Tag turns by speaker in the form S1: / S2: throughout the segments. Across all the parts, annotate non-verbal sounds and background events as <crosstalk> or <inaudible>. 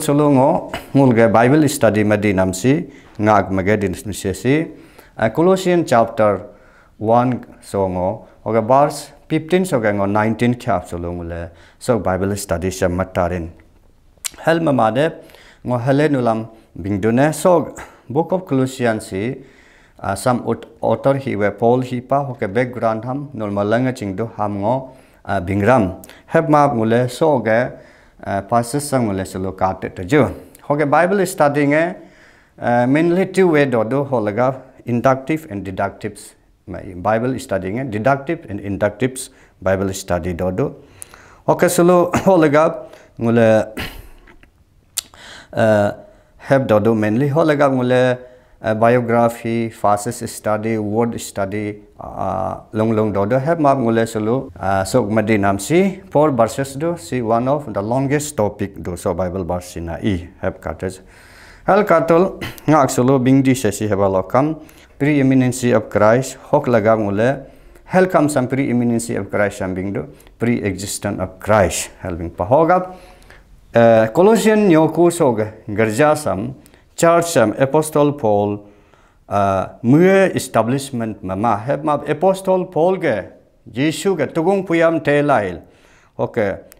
S1: solongo ngulge bible study madi namsi ngak mage din si, colossian chapter 1 songo oga verse 15 soga ngo 19 khap solongule so bible study chamatarin helma made ngo helenulam bingdune so book of colossian si uh, some author he we paul he pa hoke background ham normal langa e chingdo ham ngo uh, bingram hep map ngule so ge pastor sang le solo ka te te jo hoge bible studying e mainly two way do do holaga inductive and deductive bible studying e deductive and inductive bible study do do hoge solo holaga ngule have do do mainly holaga ngule biography, fastest study, world study, long long do do have map ngule sulu so madi nam si four verses do si one of the longest topic do so Bible verse na e have cartridge. Hal katol ngak sulu bing di sesi have a lokam preeminency of Christ hok laga ngule hal kam sam preeminency of Christ sam bing do pre-existence of Christ helping pahogap Colossian nyoku soga gerja sam church um, apostle paul uh, establishment mama heb ma apostle paul ge jesu ge tugung puyam te lail ok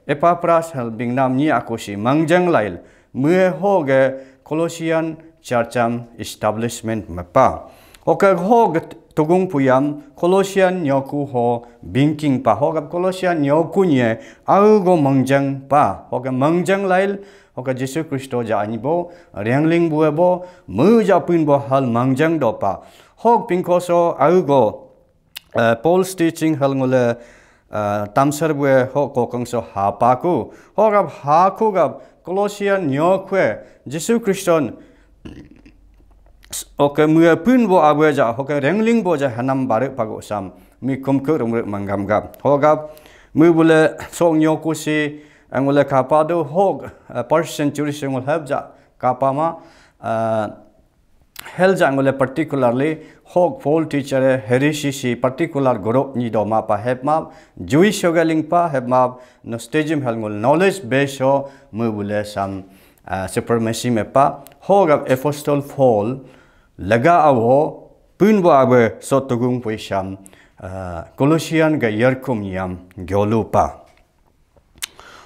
S1: epapras hel bingnam ni akoshi mangjang lail mue ho ge colossian church um, establishment mapa ok ho ge tugung puyam colossian nyoku ho binking pa ho ge colossian nyoku ni a go mangjang pa ok mangjang lail hoka jesu kristo ja anibo rengling buebo mu ja pinbo hal mangjang dopa hok pinkoso augo paul teaching halngole tamser bue ho kokongso hapaku hoga haku ga colossian nyokwe jesu kriston oke mue pin bo abue ja hoke rengling bo ja hanam bare pago sam mi kumkur mangam gab hoga mi bule song nyokusi si angula kapa do hog person jurisdiction will have ja kapa ma hel ja angula particularly hog full teacher herishi si particular group ni do ma pa have ma jewish galing pa have ma nostalgium helngul knowledge base ho mu bule sam supremacy me pa hog of apostle fall laga awo pun bo abe sotugung poisam kolosian ga yerkum yam gyolupa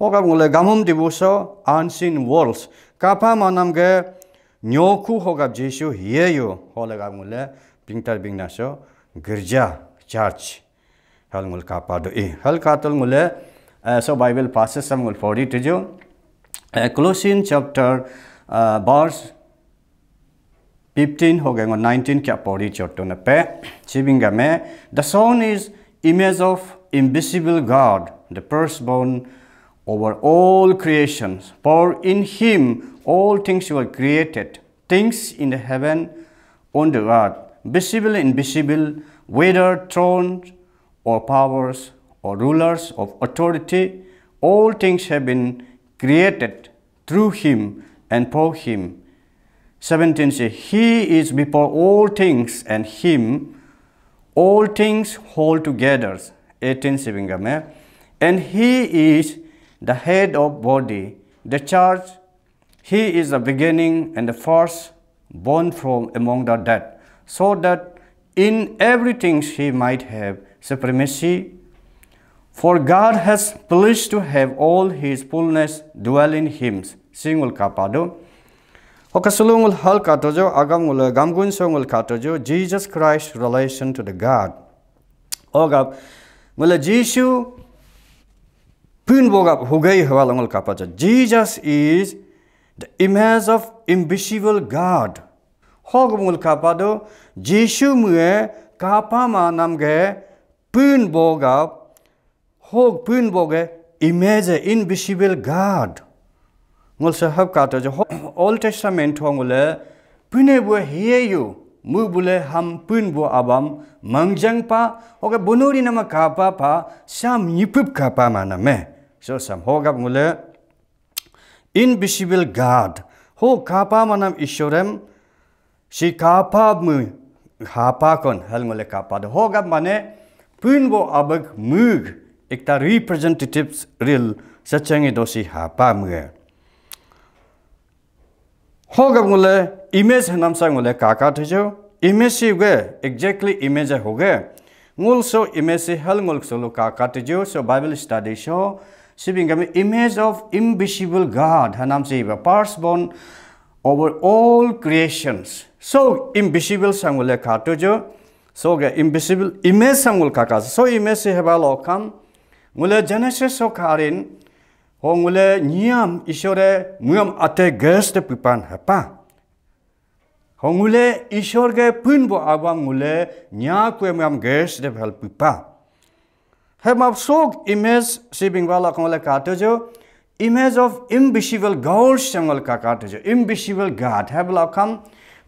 S1: 호갑을 가뭄 디부서 안신 월스 까파만남게 뇨쿠 호갑 제슈 예유 홀가물레 빙탈 빙나서 그르자 church hal mul ka pa do e hal ka tul mul so bible passes some mul for it jo colossian chapter uh, verse 15 ho gaye 19 kya pori chotto na pe chibinga me the son is image of invisible god the firstborn over all creations, for in him all things were created, things in the heaven, on the earth, visible and invisible, whether thrones or powers or rulers of authority, all things have been created through him and for him. 17 says, He is before all things and him all things hold together. 18 says, And he is the head of body, the church. He is the beginning and the first born from among the dead, so that in everything he might have supremacy. For God has pleased to have all his fullness dwell in him. Singul kapado. Okasulungul hal katojo agamul gamgun songul katojo Jesus Christ relation to the God. Oga, mula Jishu Pinboga hugei hwalangal kapacha. Jesus is the image of invisible God. Hogmul kapado Jishu mue kapama namge pinboga hog pinboga image invisible God. ngol se hab kata jo old testament hongule pune bu heyu mu bule ham pun bu abam mangjang pa oge bunuri nama kapa pa sam yipup kapa mana me 저 호갑 물레 invisible God 호 가파만함 이쇼렘 시 가파무 가파콘 헬물레 가파도 호갑 만에 분보 아벅 무그 एकता representative रिल सचेंगे दोषी हापा मुए होगा मुले image नाम सा मुले काका थे जो इमेज से हुए एग्जैक्टली इमेज हो गए मूल सो इमेज से हल मुल्क सोलो काका थे जो सो बाइबल स्टडी सो sibing image of invisible god hanam siba first born over all creations so invisible sangule ka to jo so ga invisible image sangul ka ka so image se heba lo kam ngule genesis so karin ho ngule niam isore muam ate guest pipan hapa ho ngule isor ge pun bo abang ngule nya ku am guest de hel pipa हेमाबसोग image सिबिंगवाला कोंगले काटेजो image of invisible God संगल का काटेजो invisible God मुले लाकम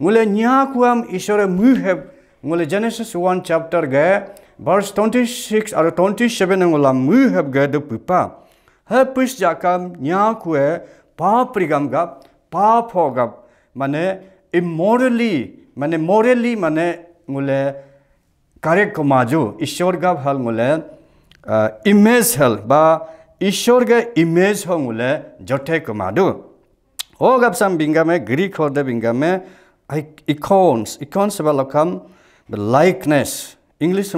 S1: ngule nya kuam isore मुले जेनेसिस वन चैप्टर गए chapter ट्वेंटी सिक्स और ट्वेंटी 27 ngula mu heb गए de पिपा he pus जाकम nya कुए पाप रिगम गप पाप हो गप माने इमोरली माने मोरली मने मुले करेक्ट माजो ईश्वर गप हल मुले ইমেজ হেল বা ঈশ্বৰগে ইমেজ হং বোলে জঠে কমাদু অ গাপচাম বিংগামে গ্ৰীক হ্ৰদে বিংগামে ইখনছ ইখনছ বা লখাম লাইকনেছ ইংলিছ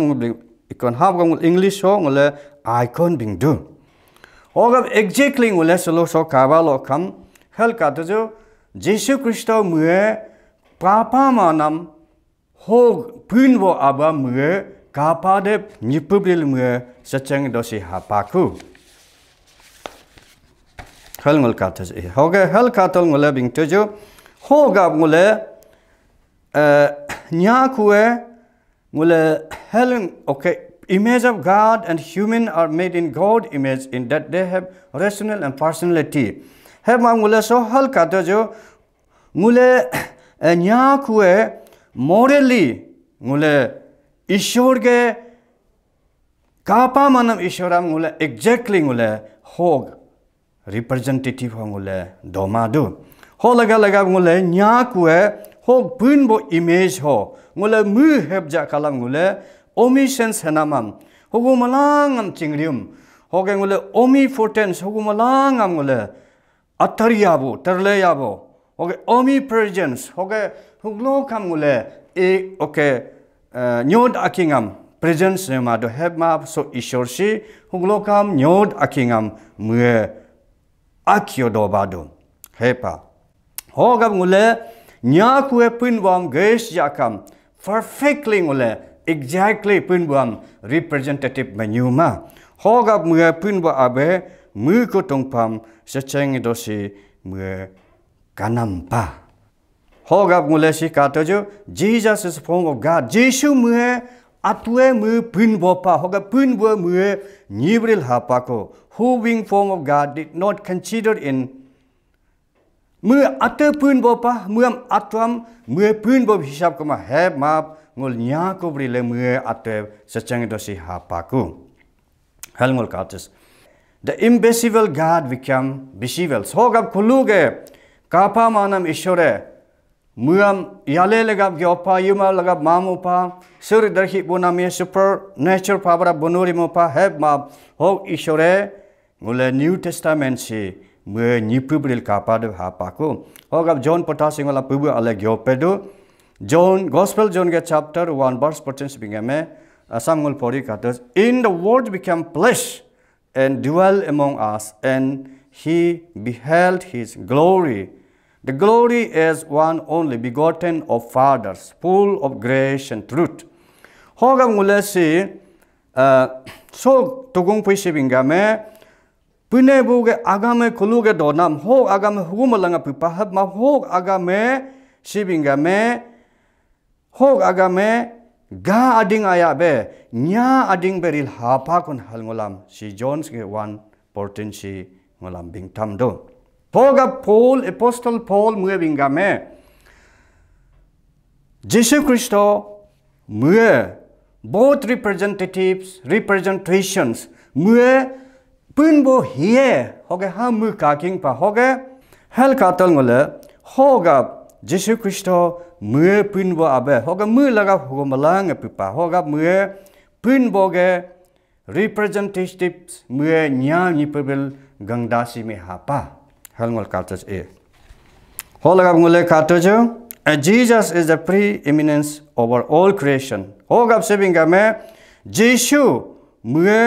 S1: ইখন হাফ গম ইংলিছ হং বোলে আইকন বিংদু অ গাপ একজেক্টলি বোলে চলো চ কাবা লখাম হেল কাতো যে যীশু খ্ৰীষ্ট মুয়ে পাপা মানাম হ ফিন আবা মুয়ে kapade nipubril mga sachang dosi hapaku. Hal ngul kata si. Eh, Hoga hal kata ngul bing tujo. Hoga ngul eh, nyakue eh, ngul hal okay. Image of God and human are made in God image in that they have rational and personality. Hab ma ngul so hal kata jo ngul nyakue morally ngul nyakue ঈশ্বৰকে কা পা মানৱ ঈশ্বৰ আমলে exactly হলে হওক representative হলে দমাদু হ লগা লগা বোলে ন্যা কোৱে হওক বিন ব ইমেজ হ বোলে মি হেপ যা কালাম বোলে অমিচেঞ্চ হেনামাম হগু মালাং আম চিংৰিম হগে বোলে অমি ফৰ্টেঞ্চ হগু মালাং আম বোলে আথৰি আব তৰলে আব হগে অমি প্ৰেজেঞ্চ হগে হুগ্ল কাম বোলে এ অকে nyod akingam presence ne ma do have ma so ishor si hunglokam nyod akingam mue akio do ba do hepa ho gab ngule nya kuwe pinwam gesh yakam perfectly ngule exactly pinwam representative menu ma ho gab mue pinwa abe mu ko tongpam secheng do si mue kanam pa hogap ngule si kato ju Jesus is form of God Jesu mue atue mue pin bopa hoga pin bo mue nibril hapako who being form of God did not consider in mue ate pin bopa muam atwam mue pin bob hisab kama he map ngul nya ko brile mue ate sechang dosi hapako hal ngul katis the imbecile God become besieval hogap khuluge kapa manam ishore Muam yale lagab ge opa yuma lagab mamu pa sur darhi bonami super nature pabra bonuri mo pa heb ma ho ishore ngule new testament si mue nipubril kapad ha pa ko hogab john pota singala pubu ale ge opedu john gospel john ge chapter 1 verse 14 binga me samul pori katas in the word became flesh and dwell among us and he beheld his glory The glory is one only begotten of fathers, full of grace and truth. Hoga mula si uh, so tugung pwishibin game, pune buge agame kuluge donam, ho agame hukumalanga pipahab, ma ho agame shibin game, ho agame ga ading ayabe, nya ading beril hapakun hal ngulam, si Jones ge 1, 14 si ngulam bing tamdo. போக போல் எப்போஸ்டல் போல் முயவிங்காமே ஜிஷு Crasto முய both ரிப்ரஜென்டேட்டிவ்ஸ் ரிப்ரஜென்டேஷன்ஸ் முய பின்போ ஹியே ஹோகே ஹா மு காக்கிங் பா ஹோகே ஹெல் காத்தல் மொல ஹோகா ஜிஷு Crasto முய பின்போ Abe ஹோகா மு லகா ஹோகோ மலாங் பிப்பா ஹோகா முய பின்போகே ரிப்ரஜென்டேட்டிவ்ஸ் முய ஞா நிப்பபில் கங்காசிமே ஹாப்பா helmholtz cartridge a holagab ngule cartridge jesus is the preeminence over all creation hogab sebinga me jesu mue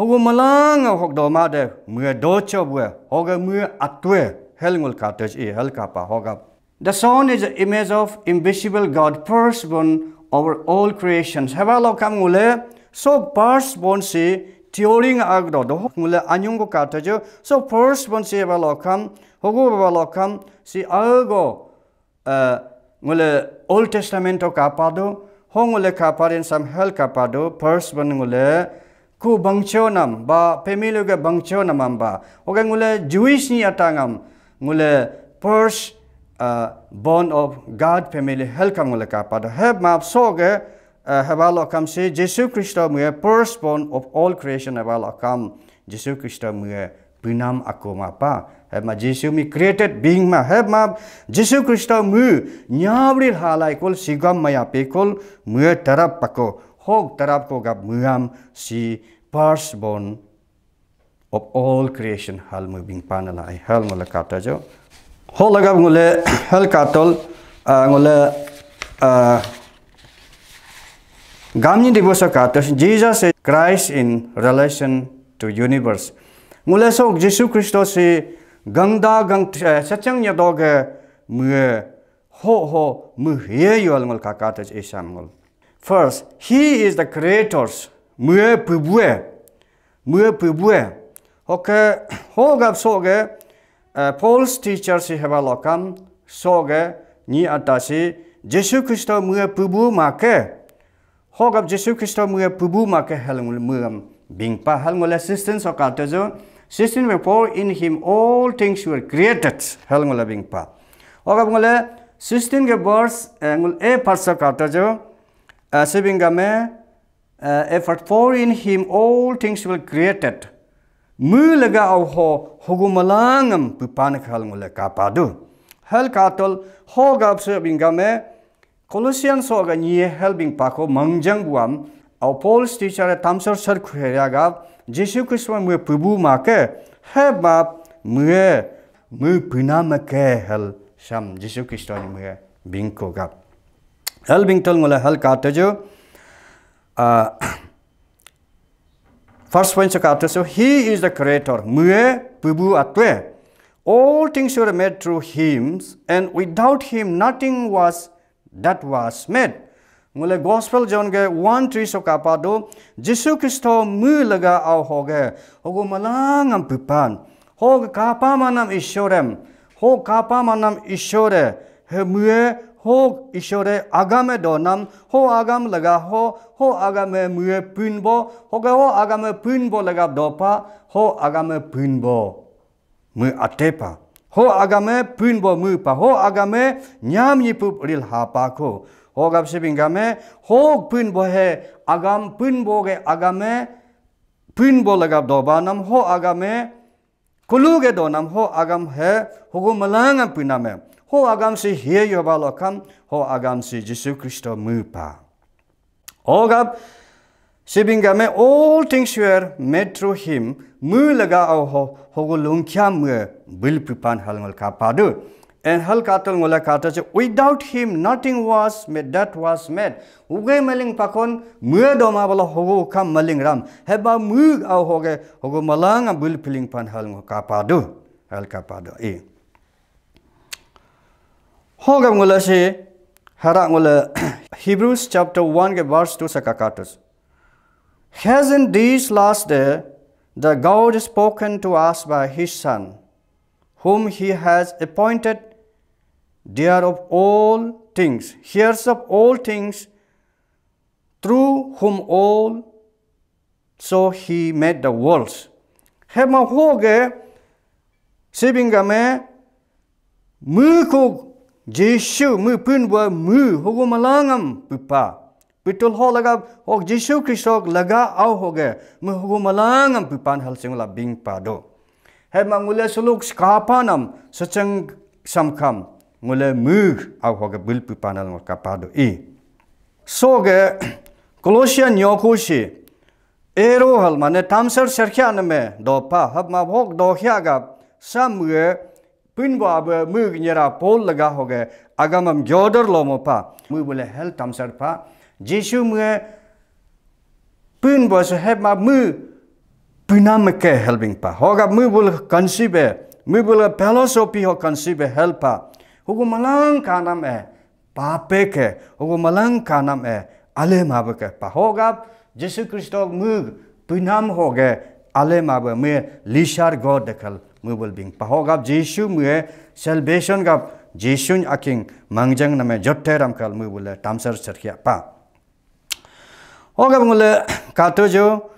S1: hogo malang hog do ma de mue do cho bue hoga mue atwe helmholtz cartridge a helkapa hogab the sun is the image of invisible god firstborn over all creations hebalo kam so firstborn see. during agro do mule anyung ko kata jo so first one se ba lokam hogo ba lokam si ago mule eh, old testament ka pado hongule ka parin sam hel ka pado first one mule ku bangcho nam ba family ge bangcho nam ba oge mule jewish ni atangam mule first eh, born of god family hel ka mule ka pado have map so ge হেবা লকাম সে যীশু খ্রিস্ট মুয়ে first born of all creation হেবা লকাম যীশু খ্রিস্ট মুয়ে বিনাম আকো মা পা হে মা যীশু মি ক্রিয়েটেড বিং মা হে মা যীশু খ্রিস্ট মু নিয়াবরি হালাই কল সিগম মায়া পেকল মুয়ে তরাপ পাকো হোক তরাপ কো গাব মুয়াম সি first born of all creation হাল মু বিং পানলাই হাল মলা কাটা যো হলগা গুলে হেল কাটল গুলে আ Gamni dibosa katas Jesus is Christ in relation to universe. Mula sok Jesu Kristo si gangda gang sachang yadoge mue ho ho mu ye yual mul kakatas isamul. First, he is the creators mue pubue mue pubue. Hoke hogab soge Paul's teacher si hebalokam soge ni atasi Jesu Kristo mue pubu make hok ab jesu khristo mue pubu ma ke helung mueam bing pa helung assistance ok ato jo system we for in him all things were created helung la bing pa ok ab ngole system ge bors angul a parsa ka ato jo asibing ga me effort for in him all things were created mue laga au ho hogumalangam pupan khalung la ka padu hel ka tol hok ab se bing ga me uh, Colossian soga ni helping pako mangjang buam au Paul's teacher tamsar sar khuya ga Jesu Christ mu pubu ma ke he ba mue mu pina ma ke hel sam Jesu Christ ni mue bing ko ga hel bing tol ngola hel ka ta jo a first point ka ta so he is the creator mue pubu atwe all things were made through him and without him nothing was that was made. Mule Gospel John ge one three so kapado Jesu Christo mu laga au hoge hogo malang am pipan hog kapa manam ishorem hog kapa manam ishore he mue hog ishore agame donam ho agam laga ho ho agame mue pinbo hoga ho agame pinbo laga dopa ho agame pinbo mue atepa. हो आगामे पुन बो मुपा हो आगामे न्याम निपुप रिल हापा को हो गप से बिंगामे हो पुन बो है आगाम पुन बो गे आगामे पुन बो लगा दोबा नम हो आगामे कुलू गे दो नम हो आगाम है हो गो मलांग पुनामे हो आगाम से हे यो बालो कम हो आगाम से जिसु क्रिस्टो मुपा हो गप से बिंगामे all things were made through him मु लगा आओ हो हो गो मुए Bil Pripan Halngol Kapadu. And Hal Katal Ngola Katacha, without him nothing was made that was made. Uge Meling Pakon, Mudoma Bala Hogo Kam Meling Ram, Heba Mug Au Hoge Hogo Malanga Bil Piling Pan Halngol Kapadu. Hal Kapadu. E. Hoga Ngola Se, Hara Ngola Hebrews chapter 1 के verse 2 से काकाटस Hasn't these last day the God spoken to us by his son whom he has appointed. They are of all things, heirs of all things, through whom all so he made the worlds. Hema हो गए सिबिंगा में मु को जीशु मु pin व मु होगो मलांगम पिपा पिटुल हो लगा हो जीशु क्रिस्टोक लगा आओ हो गए मु होगो मलांगम पिपान हलसिंगला बिंग पादो hai ma ngule suluk skapa nam sachang samkham ngule mug a kho ge bil pi panal ngor ka padu i so ge kolosian yoku shi ero hal ma ne tamser serkhya ne me do pa hab ma bhog do khya ga sam ge pin ba ba mug pol laga ho ge agam gyodar lo mo pa mu bole hel tamser pa jishu mu ge pin ba so hab ma dynamike helping pa hoga mibul kansibe mibul philosophy ho kansibe help pa hugo malang kanam e pape ke hugo malang kanam e ale mabe ke pa hoga jesu christo mug dynam hoge ale mabe me lishar god dekhal mibul bing pa hoga jesu me salvation ga jesu aking mangjang name jotte ram kal mibul tamsar charkia pa hoga mule katojo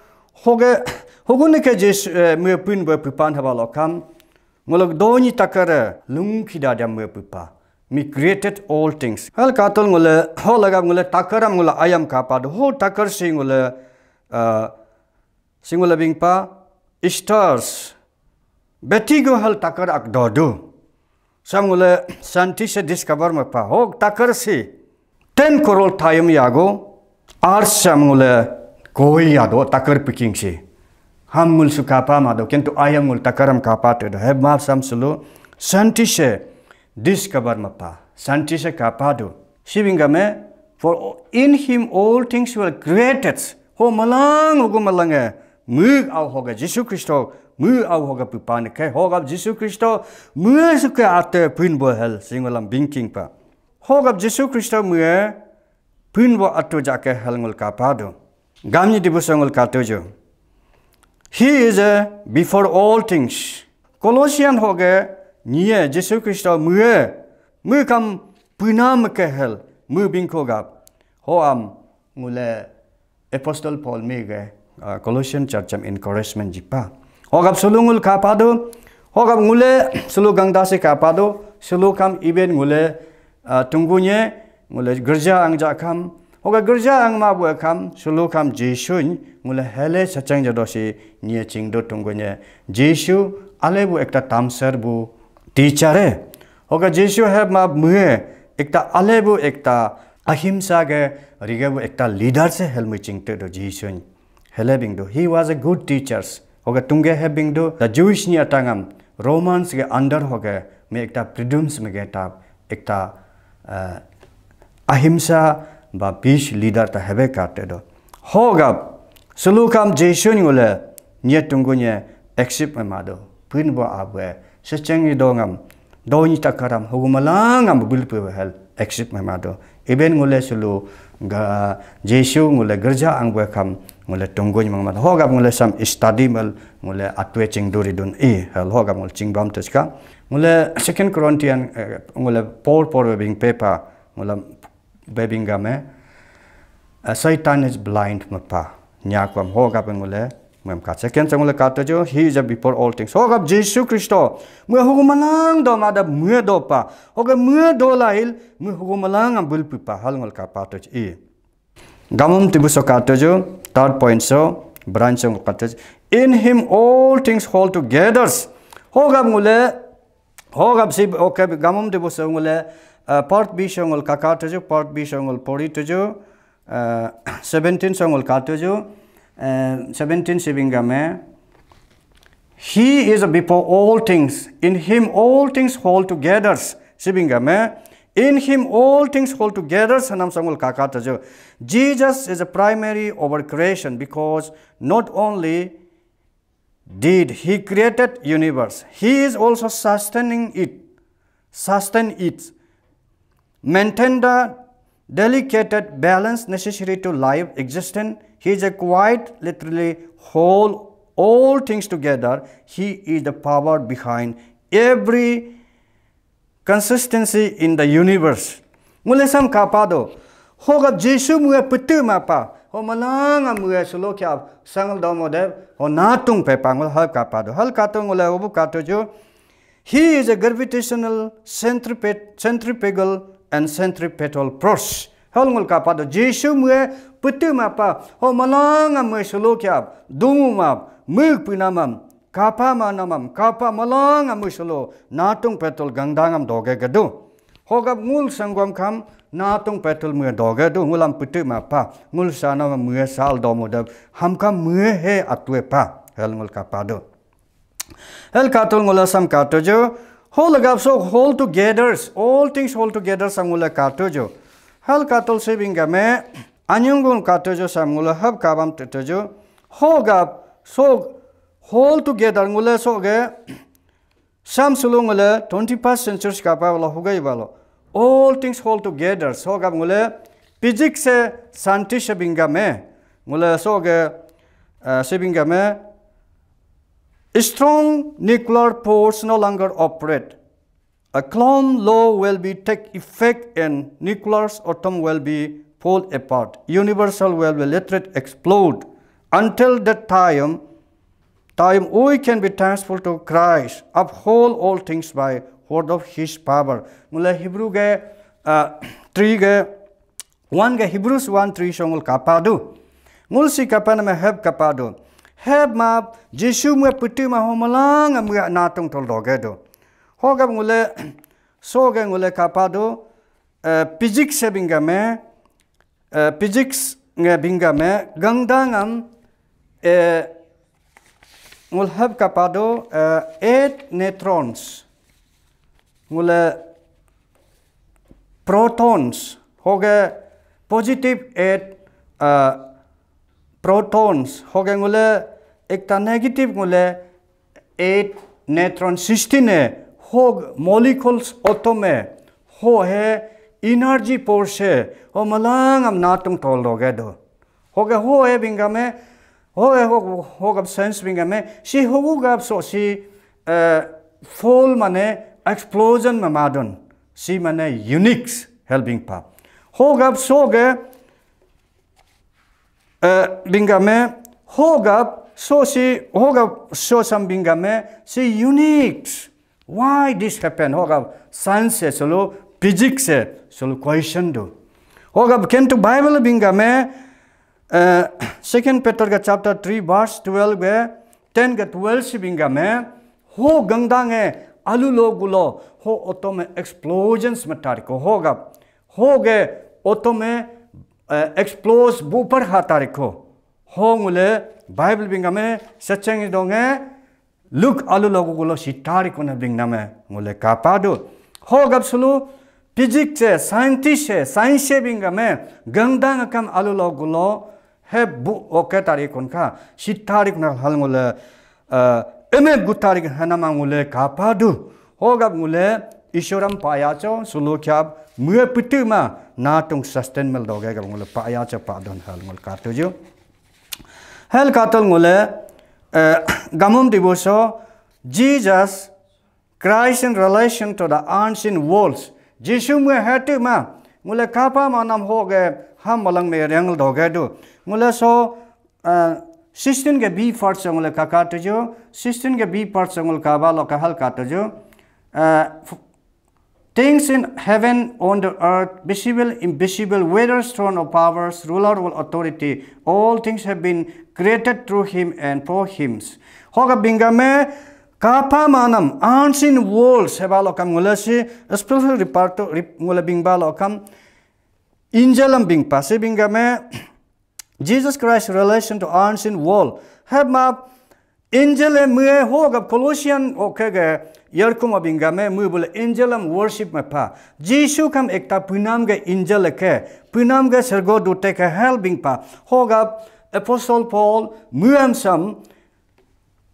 S1: hoge hogunike jis me pin ba pipan haba lokam ngolok doni takara lungkhida da me pipa mi created all things hal katol ngole holaga ngole takara ngole ayam ka pa do hol takar singole singole bing pa stars beti go hal takar ak do do samule santi se discover me pa hok takar si 10 crore time yago ar samule koi yado takar picking si 함물 수카파마도 켄투 아양물 따카람 카파테도 헤마 삼슬로 산티셰 디스카바르마파 산티셰 카파도 시빙가메 for in him all things were created ho malang ugu malange mu au hoga jisu kristo mu au hoga pupane ke hoga jisu kristo mu su ke ate pin bo hel singolam binking pa hoga jisu kristo mu pin bo atto jake helngul ka pa do gamni dibusangul ka to jo He is a before all things. Colossian hoge niye Jesus Christ mue mue kam punam kehel mue binko gap ho am mule Apostle Paul mege uh, Colossian church am encouragement jipa ho gap sulungul kapado ho gap mule sulugang dasi kapado sulukam iben mule uh, tungunye mule gerja angja kam Oga gerja ang mabu akam sulukam Jisu ini mula hele sacang jadosi niye cingdo tunggunya. Jisu ale bu ekta tamser bu teacher eh. Oga Jisu heb mab muhe ekta ale bu ekta ahimsa ge riga bu ekta leader se hel mui cingte do Jisu ini. Hele bingdo. He was a good teacher. Oga tungge heb bingdo. The Jewish niya tangam Romans ge under hoga me ekta presumes me ge tap ekta eh, ahimsa বা বিশ leader তা হেবে কাটে দ হগা সলুকাম জেশনি ওলে নিয়ে টুঙ্গুনে এক্সিপ মাদো pin ব আবে সচেঙ্গি দোঙাম দোনি তাকারাম হগুমালাং আম বিলপ হেল এক্সিপ মাদো ইবেন গুলে সলু গা জেশু গুলে গর্জা আং বয় কাম গুলে টুঙ্গুনি মাং মাদো হগা গুলে সাম স্টাডি মল গুলে আটুয়ে চিং দুরি দুন ই হেল হগা মুল চিং বাম তেসকা গুলে সেকেন্ড ক্রন্টিয়ান গুলে পোর পোর বিং পেপার গুলাম बेबिंगा में सैतान इज ब्लाइंड मपा न्याकम होगा पंगुले मैम का सेकेंड चंगुले काते जो he is before all things होगा जीसु क्रिस्टो मु हुगु मलांग दो मादा मु दो पा होगा मु दो लाइल मु हुगु मलांग बुल पिपा हलंगल का पाते ई गामम तिबुसो काते जो थर्ड पॉइंट सो ब्रांच चंगुल काते in him all things hold together होगा मुले होगा सिब ओके गामम तिबुसो मुले Uh, part b songol kakatuju part b songol porituju uh, <clears throat> 17 songol katuju 17 sibingame he is before all things in him all things hold together sibingame in him all things hold together sanam sangul kakatajo jesus is a primary over creation because not only did he created universe he is also sustaining it sustain it maintain the delicate balance necessary to life existence. He is a quite literally whole all things together. He is the power behind every consistency in the universe. Mulesam kapado. Hogab Jesu mua putu mapa. Ho malanga mua solo kya sangal domode. Ho natung pepangul hal kapado. Hal katung ula ubu katojo. He is a gravitational centripet centripetal and centripetal force hol ka pad ji shu mue putu ma pa ho malang ma shu lo kya du mu ma mu pu na ma ka pa ma na ma ka pa malang ma na tung gangdangam do ge ge du ho ga mul sangwam kham na tung petrol mue do ge du ngulam putu ma pa mul sa na ma mue sal do mu da ham ka mue he atwe pa hel mul ka pad hel ka tul mul sam ka to jo হল গাপ চ hold together all things hold together আঙুলে কাটো জো হল কাটল চেবিং গামে আনিয়ংগুন কাটো জো চামুলে হব কাবাম টেটো জো হ গাপ চ হল টু গেডাৰ গুলে চগে চাম চুলুঙলে টুৱেণ্টি ফাৰ্ষ্ট চেঞ্চুৰী কাপা বোলা হুগাই বালো all things hold together চ গাপ গুলে ফিজিক্স এ শান্তি চেবিং গামে গুলে চগে চেবিং গামে Strong nuclear force no longer operate. A clone law will be take effect and nuclear atom will be fall apart. Universal will be let it explode. Until that time, time we can be thankful to Christ, uphold all things by word of his power. Mula Hebrew ge three ge one ge Hebrews one three songul kapadu. Mul si kapan me heb kapadu. help ma jishu mwe puti ma ho malang na tong tol do ge do ngule <clears throat> so ga ngule ka pa do eh, me eh, pijik nge binga me gang da eh, ngam hab ka eight neutrons ngule protons ho positive eight protons hogengule ekta negative ngule 8 neutron 16 e hog molecules atome ho he energy porse o malang am natung tol loge do hoge ho e binga me ho e ho ho gab sense binga me si hogu gab so si fall mane explosion ma madon si mane uniques helping pa ho gab so ge binga me hoga soshi hoga shoshan binga me she unique why this happen hoga science solo physics solo question do होगा किंतु Bible बिंगा में second Peter का chapter three verse twelve है ten का twelve से बिंगा में हो गंगदांग है आलू लो गुलो हो ओटो में एक्सप्लोजन्स में टार को होगा हो गए ओटो में एक्सप्लोस बुपर हाथा रेखो हंगे बैबल बिंगामे सचें दंगे लुक आलू लगोगलो सीटारिको ने बिंगामे मुले कापादो हो गबसलो फिजिक्स है साइंटिस्ट है साइंस है बिंगामे गंगदांग कम आलू लगोगलो है बु ओके तारिको का सीटारिको ने हल मुले इमे गुतारिक है ना मांगुले कापादो हो गब मुले ईश्वरम पायाचो सुलो क्या मुए पिटू मा ना तुम सस्टेन मेल दौगे पाया च पा दोन हल मोल काटोजो हेल काटल मोले गमुम दिवसो Jesus Christ in relation to the arts in world जीशु मुए हेटू मा मुले काफा मानम हो गए हम मलंग में रंग दौगे दो मुले सो सिस्टिन के बी फर्ट से मुले का काटोजो सिस्टिन के बी फर्ट से मुल काबा लो का हल काटोजो Things in heaven, on the earth, visible, invisible, whether throne or powers, ruler or authority, all things have been created through him and for him. Hoga bingame kapa manam unseen walls heba lokam ngulasi, especially reparto ngula bingba lokam injalam bing pasi bingame <clears throat> Jesus Christ relation to unseen wall have map Angel mue ho ga Colossian o ke ga yerkum abinga me mu bul angel am worship me pa Jesu kam ekta punam ga angel ke punam ga sergo dute ke helping pa ho ga Apostle Paul muam sam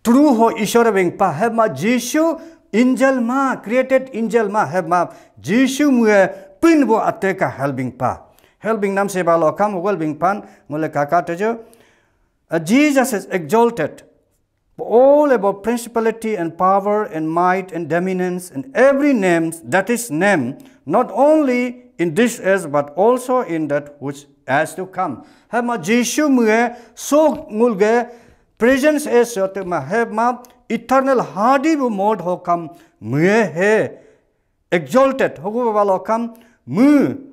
S1: true ho ishore bing pa have ma Jesu angel ma created angel ma have ma Jesu mue pin bo atte ka helping pa helping nam se ba lo kam wel bing pan ngole ka ka tejo Jesus is exalted all about principality and power and might and dominance and every name that is name, not only in this age but also in that which has to come. Have ma Jesu mue so mulge presence age yote ma have eternal hardy bu mod ho kam mue he exalted hogu ba lo kam mu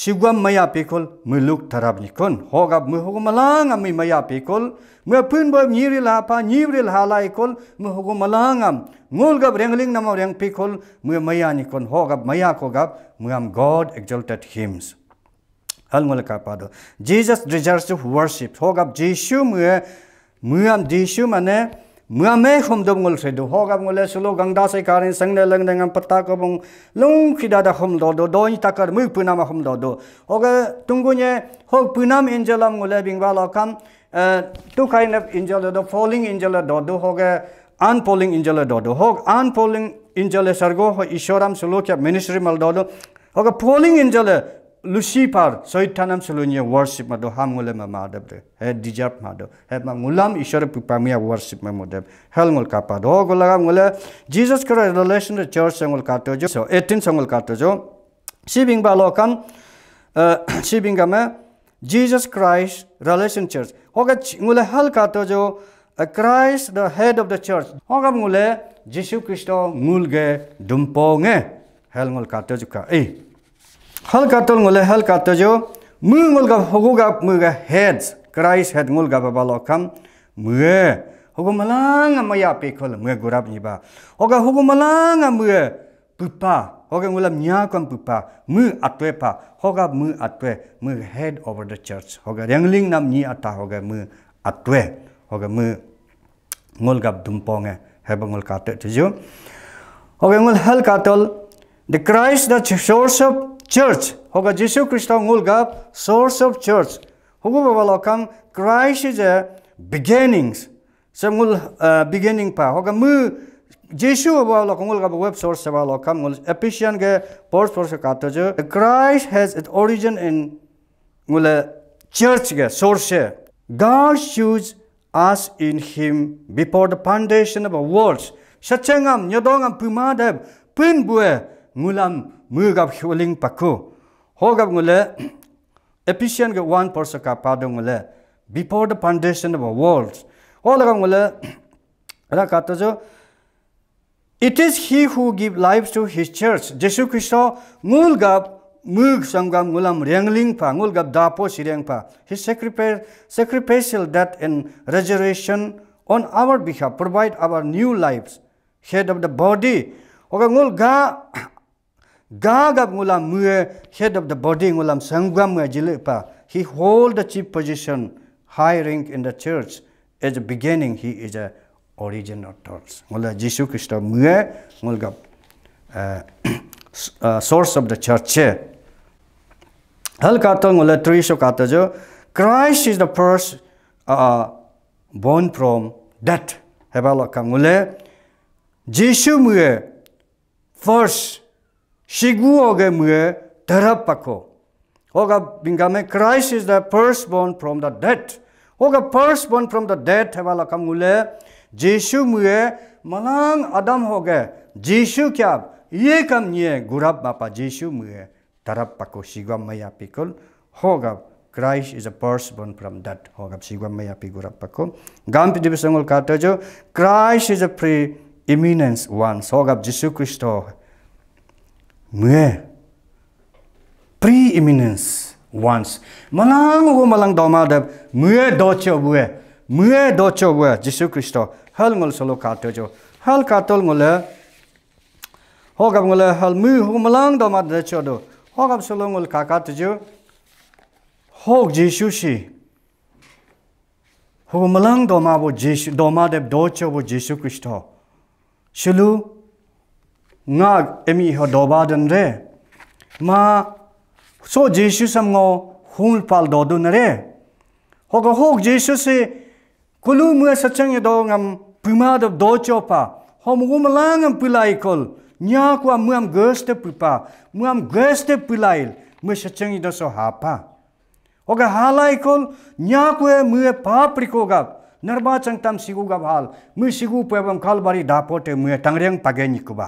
S1: shigwam maya pekol mu luk tarab ni kon ho gab mu ho ma lang am maya pekol mu pun ba ni ri la pa ni ri la la ikol mu ho ma lang am ngol gab rengling nam reng pekol mu maya ni kon ho gab maya worship mua me khom dom ngol se do ho gam ngol se lo gangda se karin sang ne lang dang patta ko bung lung khi da da khom do do do ni takar mu pu nam khom do do o ga tung gu ne ho pu nam in jalam kind of in jala falling in jala do do ishoram ministry falling Lucifer soitanam sulunya worship madu ham ngule ma madab de he dijap madu he ma ngulam isore pupamia worship ma modab hel ngul kapad ho gula ga ngule Jesus Christ relation the church ngul kato jo so 18 ngul kato jo sibing balokan sibing ma Jesus Christ relation church ho ga ngule hel kato jo Christ the head of the church ho ga ngule Jesus Christ ngul ge dumpo nge hel ngul kato juka eh halka tol ngole halka to jo mu ngol ga hogo ga mu ga heads christ had ngol ga ba lo kam mu ge hogo malang ma ya pe khol mu ge gurab ni ba hogo hogo malang ma mu ge pupa hogo ngol nya kam pupa mu atwe pa hogo mu atwe mu head over the church hogo rengling nam ni ata hogo mu atwe hogo mu ngol ga dumponge hebang ngol ka te jo hogo ngol halka tol the christ the source of church হগা যীশু খ্ৰীষ্ট মূল gap source of search হগু বাবা লখাং Christ is a বিগেনিংছ চে মূল beginning পা হগা মু যীশু বাবা লখাং মূল গাপ ৱেব চৰ্চ চেৱা লখাং মূল এপিচিয়ান গে পৰ্চ ফৰ্চ কাটজ Christ has its origin in মূলে চাৰ্চ গে চৰ্চে God chose us in him before the foundation of worlds সচেঙাম নদং পুমা দেৱ পিন বুৱে মূলাম มือกับหิวลิงปักคูหกับงุเล efficient กับ one person กับปาดงุเล before the foundation of a world หกับงุเลรักตัวจู it is he who give life to his church เจสุคริสต์งูลกับมือสังกัมงูลามเรียงลิงพางูลกับดาโพสิเรียงพา his sacrifice sacrificial death and resurrection on our behalf provide our new lives head of the body หกับงูลกา gāgāp ngūla mūya head of the body ngūla sāṅgvā mūya jilipa, he hold the chief position, high rank in the church, as a beginning he is a of thoughts. ngūla jīsū kṛṣṭhā mūya ngūla gāp source of the church che. hal kātā ngūla trīṣu kātā jo, Christ is the first uh, born from death. hebala ka ngūla, jīsū mūya first 시구옥의 무에 대답받고 오가 빙감에 Christ is the firstborn from the dead 오가 firstborn from the dead 해발라 감물레 제수 무에 말랑 아담 호게 제수 캬 ये कम ये गुराब बापा जीशु मुए तरप पको शिगम मैया पिकुल होगा Christ is a first born from that होगा शिगम मैया पी गुराब पको गाम पी दिवसंगल काटे जो Christ is a preeminence वंस होगा जीशु क्रिस्ट हो ngue preeminence wants malang go malang da ma da ngue do cho bue ngue do cho bue jisu christo hal ngol solo ka to jo hal ka tol ngol le ho gam ngol le hal mu ho malang da ma da cho do ho gam solo ngol ka ka to jo ho Jesu shi ho malang da ma bo jisu da ma da do cho bo jisu christo shulu งาเอมีฮอดอบาดันเรมาโซเจสุสัมงอฮุลพัลดอดุนเรฮอกฮอกเจสุสคุลูเมื่อสัจจังยดองัมพิมาดดอจอปาฮอมกุมลางัมปิไลคอลญากว่าเมื่อมเกสเตปิปาเมื่อมเกสเตปิไลเมื่อสัจจังยดอซฮาปาโอกฮาไลคอลญากว่าเมื่อปาปริโกกับ narba changtam sigu gabhal mi sigu pebam kalbari d a p o เ e mue tangriang pageni kuba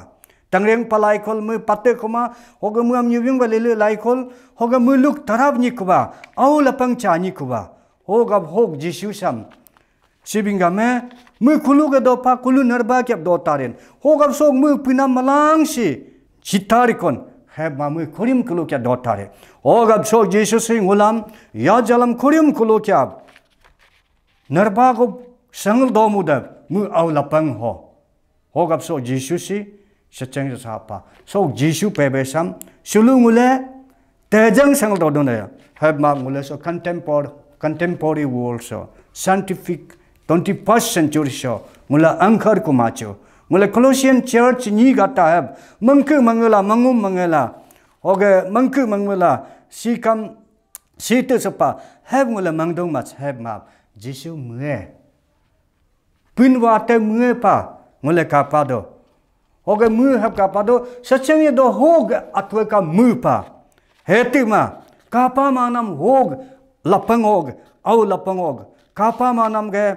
S1: तंगरेंग पा लाइखोल मु पाते coma होगा मु हम युविंग वाले ले लाइखोल होगा मु लुक धराब निकुबा औ लपंग चा निकुबा होगा होग जिशु सम सिबिंगा में मु कुलु के दोपा कुलु नरबा के दो तारेन होगा सोग मु पिना मलांग से चितारिकोन है मामु खुरिम कुलु के दो तारे होगा सोग जिशु सिंह गुलाम या जलम खुरिम कुलु के अब नरबा को संग दो मुदब मु औ लपंग हो होगा सो जिशु सी shachang shaapa. So, jishu pepe sham, shulu ngule tejang shangal todo naya. Hai ma ngule so contemporary, contemporary world so, scientific 21st century so, ngule angkar kumacho. Ngule Colossian Church ni gata hai, mangku mangula, mangu mangula, oge mangku sikam, sita sapa, mangdong ma pa, Hoge muur heb kapado, setsen je de hoge atweka muurpa. Hetima, kapa manam hoog, lapangog, au lapangog. Kapa manam ge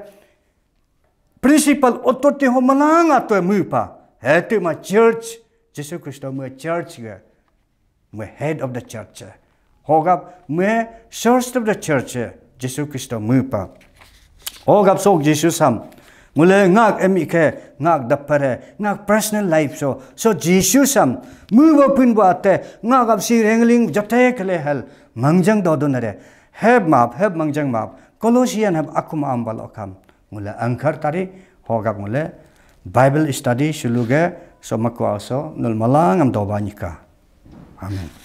S1: principal ototi ho malang atwe muurpa. Hetima church, Jesu Christo muur church ge, muur head of the church. Hoga muur church of the church, Jesu Christo muurpa. Hoga sok Jesu sam. mule ngak emi ke ngak da pare ngak personal life so so jesus sam mu bo pin bo ate ngak ab si rengling jate kle hel mangjang do do nare heb map heb mangjang map colossian heb akuma ambal okam mule angkar tari hoga mule bible study shuluge so makwa so nul malang am do banika amen